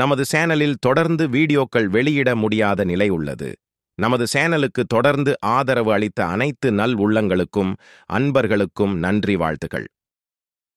நமது சேனலில் தொடர்ந்து வீடியோக்கள் வெளியிட முடியாத நிலை உள்ளது நமது சேனலுக்கு தொடர்ந்து ஆதரவு அளித்த அனைத்து நல் உள்ளங்களுக்கும் அன்பர்களுக்கும் நன்றி வாழ்த்துகள்